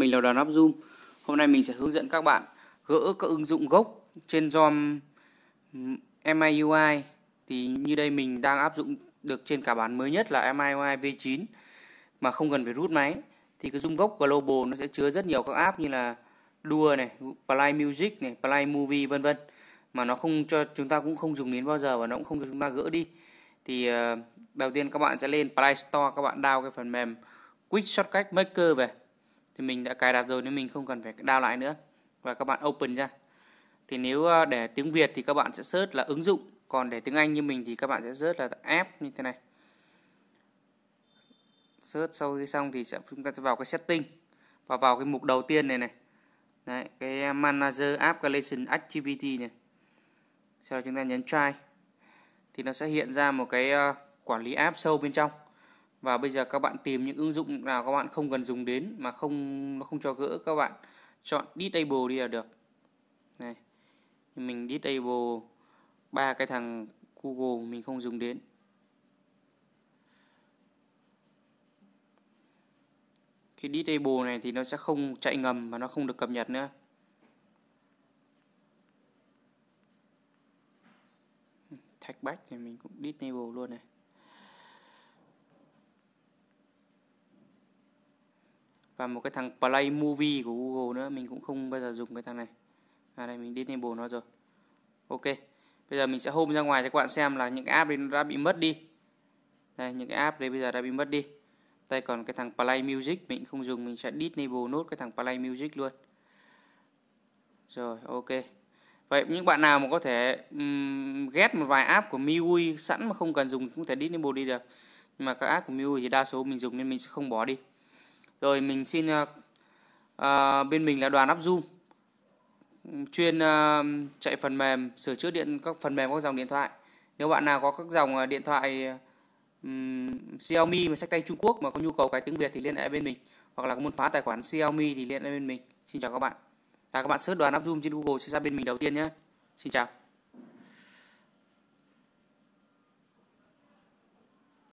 Mình là đoàn app Zoom. Hôm nay mình sẽ hướng dẫn các bạn gỡ các ứng dụng gốc trên ROM MIUI. Thì như đây mình đang áp dụng được trên cả bản mới nhất là MIUI V9 mà không cần phải rút máy. Thì cái zoom gốc global nó sẽ chứa rất nhiều các app như là đua này, Play Music này, Play Movie vân vân mà nó không cho chúng ta cũng không dùng đến bao giờ và nó cũng không cho chúng ta gỡ đi. Thì ờ, đầu tiên các bạn sẽ lên Play Store các bạn download cái phần mềm Quick Shortcut Maker về thì mình đã cài đặt rồi nên mình không cần phải đào lại nữa và các bạn open ra thì nếu ờ, để tiếng Việt thì các bạn sẽ search là ứng dụng còn để tiếng Anh như mình thì các bạn sẽ search là app như thế này search sau khi xong thì sẽ chúng ta sẽ vào cái setting và vào cái mục đầu tiên này này Đấy, cái manager app collection activity này sau đó chúng ta nhấn try thì nó sẽ hiện ra một cái ờ, quản lý app sâu bên trong và bây giờ các bạn tìm những ứng dụng nào các bạn không cần dùng đến mà không nó không cho gỡ các bạn chọn disable đi là được này mình disable ba cái thằng Google mình không dùng đến cái disable này thì nó sẽ không chạy ngầm và nó không được cập nhật nữa thách bách thì mình cũng disable luôn này và một cái thằng Play Movie của Google nữa mình cũng không bao giờ dùng cái thằng này à đây mình disable nó rồi ok bây giờ mình sẽ home ra ngoài cho các bạn xem là những cái app đấy đã bị mất đi đây những cái app đấy bây giờ đã bị mất đi đây còn cái thằng Play Music mình không dùng mình sẽ disable nốt cái thằng Play Music luôn rồi ok Vậy những bạn nào mà có thể um, ghét một vài app của MIUI sẵn mà không cần dùng cũng thể disable đi được. Nhưng mà các app của MIUI thì đa số mình dùng nên mình sẽ không bỏ đi rồi mình xin à, bên mình là đoàn áp zoom chuyên à, chạy phần mềm sửa chữa điện các phần mềm các dòng điện thoại nếu bạn nào có các dòng điện thoại um, Xiaomi mà sách tay Trung Quốc mà có nhu cầu cái tiếng Việt thì liên hệ bên mình hoặc là muốn phá tài khoản Xiaomi thì liên hệ bên mình xin chào các bạn là các bạn search đoàn áp zoom trên Google sẽ ra bên mình đầu tiên nhé xin chào